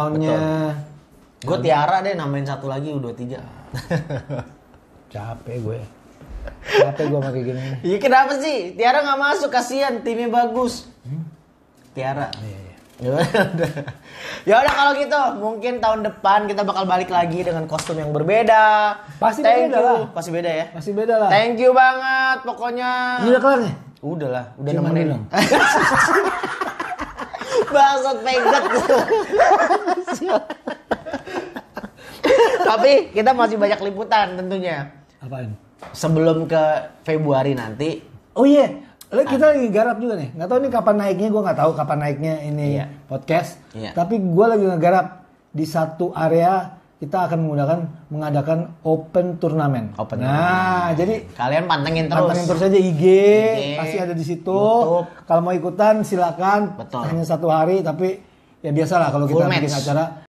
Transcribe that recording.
tahunnya gue Tiara deh nambahin satu lagi u tiga. capek gue capek gue pakai gini iya kenapa sih Tiara nggak masuk kasihan timnya bagus hmm? Tiara iya, iya. Ya, ya udah kalau gitu mungkin tahun depan kita bakal balik lagi dengan kostum yang berbeda. Pasti Thank beda you. lah. Pasti beda ya. Pasti beda lah. Thank you banget pokoknya. udah kelar nih. Udah lah, udah nemenin. Bangsat pegat. Tapi kita masih banyak liputan tentunya. Apaan? Sebelum ke Februari nanti. Oh iya, yeah. kita lagi garap juga nih. Nggak tahu nih kapan naiknya, gue nggak tahu kapan naiknya ini iya. podcast. Iya. Tapi gue lagi ngegarap di satu area kita akan menggunakan mengadakan open turnamen. Open. Nah, turnamen. jadi kalian pantengin terus. Pantengin terus aja IG, IG pasti ada di situ. Kalau mau ikutan silakan. Betul. Hanya satu hari tapi ya biasalah kalau kita Full bikin match. acara